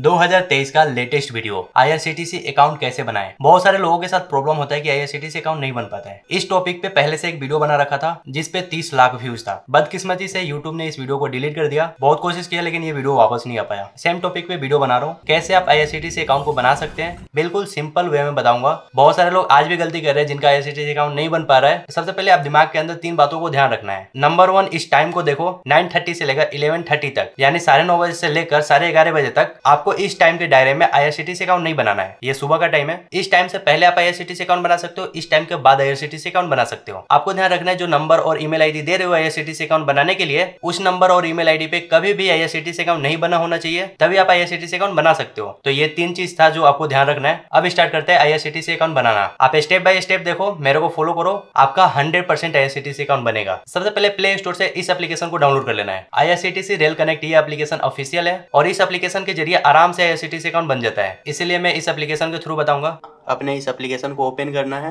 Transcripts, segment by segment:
2023 का latest video IRCTC account कैसे बनाएं बहुत सारे लोगों के साथ प्रॉब्लम होता है कि आईआरसीटीसी अकाउंट नहीं बन पाता है इस टॉपिक पे पहले से एक वीडियो बना रखा था जिसपे 30 लाख व्यूज था बदकिस्मती से यूट्यूब ने इस वीडियो को डिलीट कर दिया बहुत कोशिश किया लेकिन ये वीडियो वापस नहीं आ पाया सेम टॉपिक पे वीडियो बना रहा हूँ कैसे आप आईआरसीटीसी अकाउंट को बना सकते हैं बिल्कुल सिंपल वे में बताऊंगा बहुत सारे लोग आज भी गलती कर रहे हैं जिनका आईआरसीटीसी अकाउंट नहीं बन पा रहा है सबसे पहले आप दिमाग के अंदर तीन बातों को ध्यान रखना है नंबर वन इस टाइम को देखो नाइन से लेकर इलेवन तक यानी साढ़े बजे से लेकर साढ़े बजे तक आप आपको इस टाइम के डायरे में आई अकाउंट नहीं बनाना है ये सुबह का टाइम है इस टाइम से पहले आप आई अकाउंट बना सकते हो इस टाइम के बाद आई अकाउंट बना सकते हो आपको ध्यान रखना है जो नंबर और ईमेल डी दे रहे हो आई अकाउंट बनाने के लिए उस नंबर और ईमेल आईडी पे कभी भी आई अकाउंट नहीं बना होना चाहिए तभी आप आई अकाउंट बना सकते हो तो ये तीन चीज था जो आपको ध्यान रखना है अब स्टार्ट करते हैं आई अकाउंट बनाना आप स्टेप बाय स्टेप देखो मेरे को फॉलो करो आपका हंड्रेड परसेंट आई अकाउंट बनेगा सबसे पहले प्ले स्टोर से इस एप्लीकेशन को डाउनलोड कर लेना है आई रेल कनेक्ट ये एप्लीकेशन ऑफिशियल है और इस एप्लीकेशन के जरिए आराम से आई सी अकाउंट बन जाता है इसीलिए मैं इस एप्लीकेशन के थ्रू बताऊंगा अपने इस एप्लीकेशन को ओपन करना है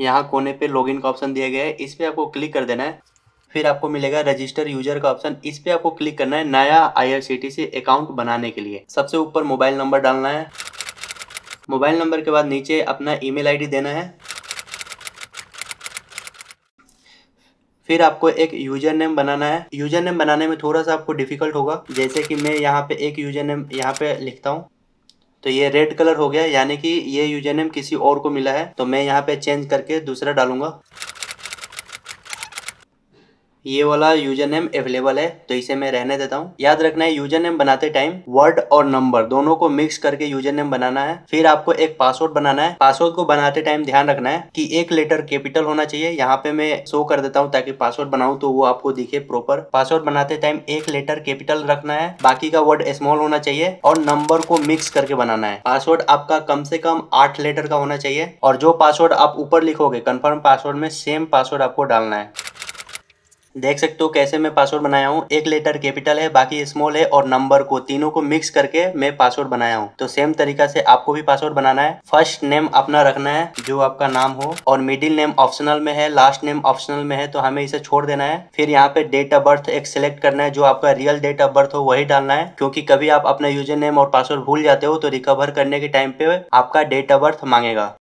यहाँ कोने पे लॉगिन का ऑप्शन दिया गया है इस पर आपको क्लिक कर देना है फिर आपको मिलेगा रजिस्टर यूजर का ऑप्शन इस पे आपको क्लिक करना है नया आईआरसीटीसी अकाउंट बनाने के लिए सबसे ऊपर मोबाइल नंबर डालना है मोबाइल नंबर के बाद नीचे अपना ईमेल आईडी देना है फिर आपको एक यूजर नेम बनाना है यूजर नेम बनाने में थोड़ा सा आपको डिफिकल्ट होगा जैसे कि मैं यहाँ पे एक यूजर नेम यहाँ पे लिखता हूँ तो ये रेड कलर हो गया यानी कि ये यूजर नेम किसी और को मिला है तो मैं यहाँ पे चेंज करके दूसरा डालूंगा ये वाला यूजर नेम अवेलेबल है तो इसे मैं रहने देता हूँ याद रखना है यूजर नेम बनाते टाइम वर्ड और नंबर दोनों को मिक्स करके यूजर नेम बनाना है फिर आपको एक पासवर्ड बनाना है पासवर्ड को बनाते टाइम ध्यान रखना है कि एक लेटर कैपिटल होना चाहिए यहाँ पे मैं शो कर देता हूँ ताकि पासवर्ड बनाऊ तो वो आपको दिखे प्रॉपर पासवर्ड बनाते टाइम एक लेटर कैपिटल रखना है बाकी का वर्ड स्मॉल होना चाहिए और नंबर को मिक्स करके बनाना है पासवर्ड आपका कम से कम आठ लेटर का होना चाहिए और जो पासवर्ड आप ऊपर लिखोगे कन्फर्म पासवर्ड में सेम पासवर्ड आपको डालना है देख सकते हो कैसे मैं पासवर्ड बनाया हूँ एक लेटर कैपिटल है बाकी स्मॉल है और नंबर को तीनों को मिक्स करके मैं पासवर्ड बनाया हूँ तो सेम तरीका से आपको भी पासवर्ड बनाना है फर्स्ट नेम अपना रखना है जो आपका नाम हो और मिडिल नेम ऑप्शनल में है लास्ट नेम ऑप्शनल में है तो हमें इसे छोड़ देना है फिर यहाँ पे डेट ऑफ बर्थ एक सिलेक्ट करना है जो आपका रियल डेट ऑफ बर्थ हो वही डालना है क्योंकि कभी आप अपना यूजर नेम और पासवर्ड भूल जाते हो तो रिकवर करने के टाइम पे आपका डेट ऑफ बर्थ मांगेगा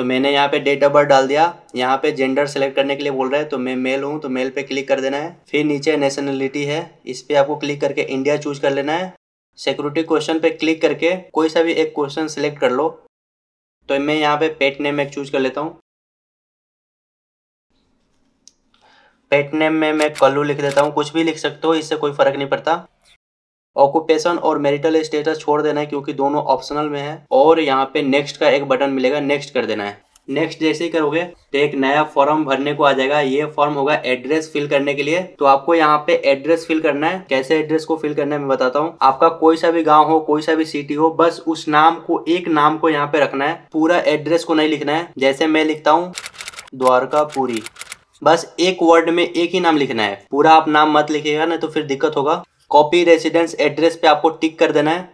तो मैंने यहाँ पे डेट ऑफ बर्थ डाल दिया यहाँ पे जेंडर सेलेक्ट करने के लिए बोल रहा है तो मैं मेल हूँ तो मेल पे क्लिक कर देना है फिर नीचे नेशनलिटी है इस पर आपको क्लिक करके इंडिया चूज कर लेना है सिक्योरिटी क्वेश्चन पे क्लिक करके कोई सा भी एक क्वेश्चन सेलेक्ट कर लो तो मैं यहाँ पे पेट नेम एक चूज कर लेता हूँ पेट नेम में मैं कल्लू लिख देता हूँ कुछ भी लिख सकते हो इससे कोई फर्क नहीं पड़ता ऑक्यूपेशन और मेरिटल स्टेटस छोड़ देना है क्योंकि दोनों ऑप्शनल में है और यहाँ पे नेक्स्ट का एक बटन मिलेगा नेक्स्ट कर देना है नेक्स्ट जैसे ही करोगे तो एक नया फॉर्म भरने को आ जाएगा ये फॉर्म होगा एड्रेस फिल करने के लिए तो आपको यहाँ पे एड्रेस फिल करना है कैसे एड्रेस को फिल करना है मैं बताता हूँ आपका कोई सा भी गांव हो कोई सा भी सिटी हो बस उस नाम को एक नाम को यहाँ पे रखना है पूरा एड्रेस को नहीं लिखना है जैसे मैं लिखता हूँ द्वारका बस एक वर्ड में एक ही नाम लिखना है पूरा आप नाम मत लिखेगा ना तो फिर दिक्कत होगा कॉपी रेसिडेंस एड्रेस पे आपको टिक कर देना है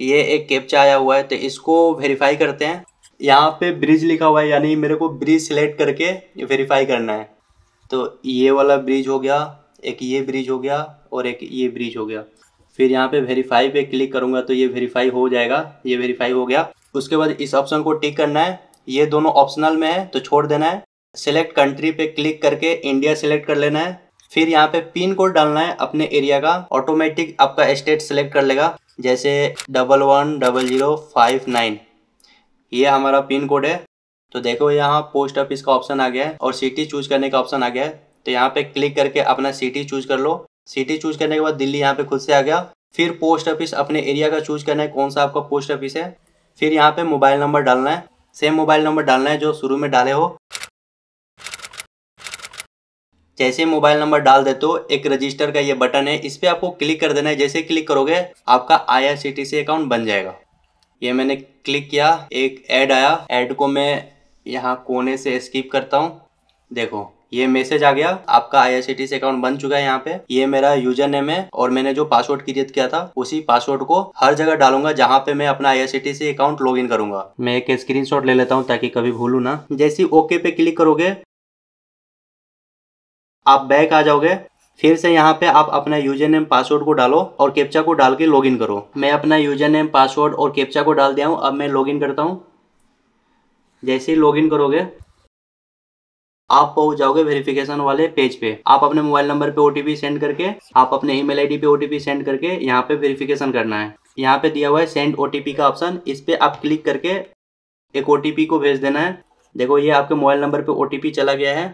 ये एक कैप्चा आया हुआ है तो इसको वेरीफाई करते हैं यहाँ पे ब्रिज लिखा हुआ है यानी मेरे को ब्रिज सिलेक्ट करके वेरीफाई करना है तो ये वाला ब्रिज हो गया एक ये ब्रिज हो गया और एक ये ब्रिज हो गया फिर यहाँ पे वेरीफाई पे क्लिक करूँगा तो ये वेरीफाई हो जाएगा ये वेरीफाई हो गया उसके बाद इस ऑप्शन को टिक करना है ये दोनों ऑप्शनल में है तो छोड़ देना है सिलेक्ट कंट्री पे क्लिक करके इंडिया सिलेक्ट कर लेना है फिर यहाँ पे पिन कोड डालना है अपने एरिया का ऑटोमेटिक आपका स्टेट सेलेक्ट कर लेगा जैसे double one double zero five nine ये हमारा पिन कोड है तो देखो यहाँ पोस्ट ऑफिस का ऑप्शन आ गया है और सिटी चूज करने का ऑप्शन आ गया है तो यहाँ पे क्लिक करके अपना सिटी चूज कर लो सिटी चूज करने के बाद दिल्ली यहाँ पे खुद से आ गया फिर पोस्ट ऑफिस अपने एरिया का चूज करना है कौन सा आपका पोस्ट ऑफिस है फिर यहाँ पे मोबाइल नंबर डालना है सेम मोबाइल नंबर डालना है जो शुरू में डाले हो जैसे मोबाइल नंबर डाल देते हो एक रजिस्टर का ये बटन है इस पर आपको क्लिक कर देना है जैसे क्लिक करोगे आपका आईआरसीटीसी अकाउंट बन जाएगा ये मैंने क्लिक किया एक ऐड आया ऐड को मैं यहाँ कोने से स्किप करता हूँ देखो ये मैसेज आ गया आपका आई से अकाउंट बन चुका है यहाँ पे ये मेरा यूजर नेम है और मैंने जो पासवर्ड क्रिएट किया था उसी पासवर्ड को हर जगह डालूंगा जहाँ पे मैं अपना आई से अकाउंट लॉग इन करूंगा मैं एक स्क्रीनशॉट ले लेता हूँ ताकि कभी भूलू ना जैसी ओके पे क्लिक करोगे आप बैक आ जाओगे फिर से यहाँ पे आप अपना यूजर नेम पासवर्ड को डालो और कैप्चा को डाल के लॉगिन करो मैं अपना यूजर नेम पासवर्ड और कैप्चा को डाल दिया हूँ अब मैं लॉगिन करता हूँ जैसे ही लॉगिन करोगे आप पहुंच जाओगे वेरिफिकेशन वाले पेज पे आप अपने मोबाइल नंबर पे ओटीपी सेंड करके आप अपने ईमेल आईडी पे ओटीपी सेंड करके यहाँ पे वेरिफिकेशन करना है यहाँ पे दिया हुआ है सेंड ओटीपी का ऑप्शन इस पे आप क्लिक करके एक ओटीपी को भेज देना है देखो ये आपके मोबाइल नंबर पे ओटीपी चला गया है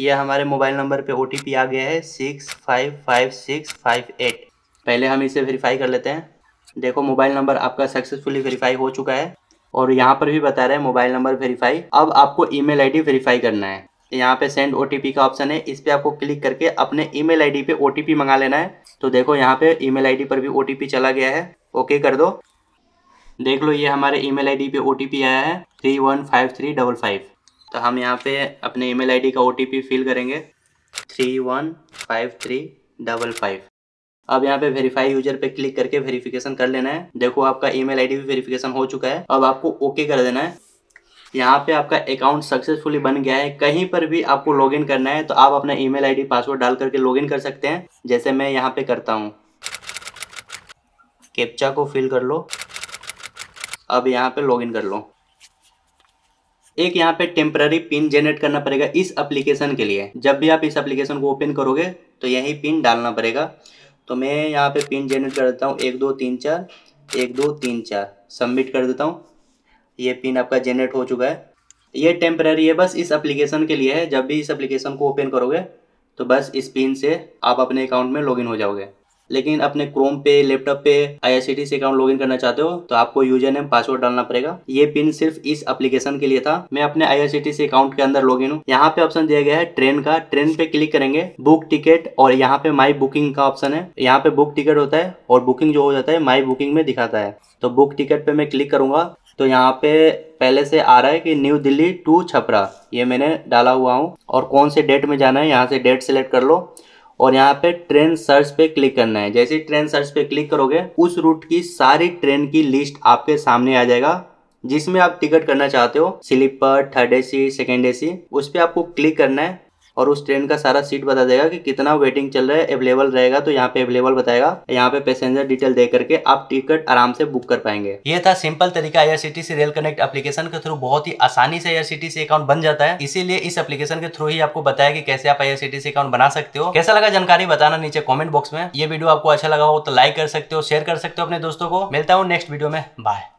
यह हमारे मोबाइल नंबर पे ओ आ गया है six five five six five eight पहले हम इसे वेरीफाई कर लेते हैं देखो मोबाइल नंबर आपका सक्सेसफुली वेरीफाई हो चुका है और यहाँ पर भी बता रहे हैं मोबाइल नंबर वेरीफाई अब आपको ई मेल वेरीफाई करना है यहाँ पे सेंड ओ का ऑप्शन है इस पर आपको क्लिक करके अपने ई मेल पे ओ मंगा लेना है तो देखो यहाँ पे ई मेल पर भी ओ चला गया है ओके कर दो देख लो ये हमारे ई मेल पे ओ आया है three one five three double five तो हम यहाँ पे अपने ईमेल आईडी का ओ फिल करेंगे three one five three double five अब यहाँ पे वेरीफाई यूजर पे क्लिक करके वेरिफिकेशन कर लेना है देखो आपका ईमेल आईडी भी वेरिफिकेशन हो चुका है अब आपको ओके कर देना है यहाँ पे आपका अकाउंट सक्सेसफुली बन गया है कहीं पर भी आपको लॉगिन करना है तो आप अपना ईमेल आईडी पासवर्ड डाल करके लॉगिन कर सकते हैं जैसे मैं यहाँ पे करता हूँ कैप्चा को फिल कर लो अब यहाँ पे लॉगिन कर लो एक यहाँ पे टेम्पररी पिन जनरेट करना पड़ेगा इस एप्लीकेशन के लिए जब भी आप इस एप्लीकेशन को ओपन करोगे तो यही पिन डालना पड़ेगा तो मैं यहाँ पे पिन जनरेट कर देता हूँ एक दो तीन चार एक दो तीन चार सबमिट कर देता हूँ ये पिन आपका जनरेट हो चुका है ये टेम्पररी है बस इस एप्लीकेशन के लिए है जब भी इस एप्लीकेशन को ओपन करोगे तो बस इस पिन से आप अपने अकाउंट में लॉगिन हो जाओगे लेकिन अपने क्रोम पे लैपटॉप पे आई अकाउंट लॉगिन करना चाहते हो तो आपको यूजर नेम पासवर्ड डालना पड़ेगा ये पिन सिर्फ इस एप्लीकेशन के लिए था मैं अपने आई अकाउंट के अंदर लॉगिन हूँ यहाँ पे ऑप्शन दिया गया है ट्रेन का ट्रेन पे क्लिक करेंगे बुक टिकट और यहाँ पे माई बुकिंग का ऑप्शन है यहाँ पे बुक टिकट होता है और बुकिंग जो हो जाता है माई बुकिंग में दिखाता है तो बुक टिकट पे मैं क्लिक करूंगा तो यहाँ पे पहले से आ रहा है कि न्यू दिल्ली टू छपरा ये मैंने डाला हुआ हूँ और कौन से डेट में जाना है यहाँ से डेट सेलेक्ट कर लो और यहाँ पे ट्रेन सर्च पे क्लिक करना है जैसे ट्रेन सर्च पे क्लिक करोगे उस रूट की सारी ट्रेन की लिस्ट आपके सामने आ जाएगा जिसमें आप टिकट करना चाहते हो sleeper third A C second A C उस पर आपको क्लिक करना है और उस ट्रेन का सारा सीट बता देगा कि कितना वेटिंग चल रहा है अवेलेबल रहेगा तो यहाँ पे अवेलेबल बताएगा यहाँ पे पैसेंजर डिटेल दे करके आप टिकट आराम से बुक कर पाएंगे ये था सिंपल तरीका से रेल कनेक्ट एप्लीकेशन के थ्रू बहुत ही आसानी से से अकाउंट बन जाता है इसीलिए इस एप्लीकेशन के थ्रू ही आपको बताया कि कैसे आप से अकाउंट बना सकते हो कैसा लगा जानकारी बताना नीचे कॉमेंट बॉक्स में ये वीडियो आपको अच्छा लगा हो तो लाइक कर सकते हो शेयर कर सकते हो अपने दोस्तों को मिलता हूँ नेक्स्ट वीडियो में बाय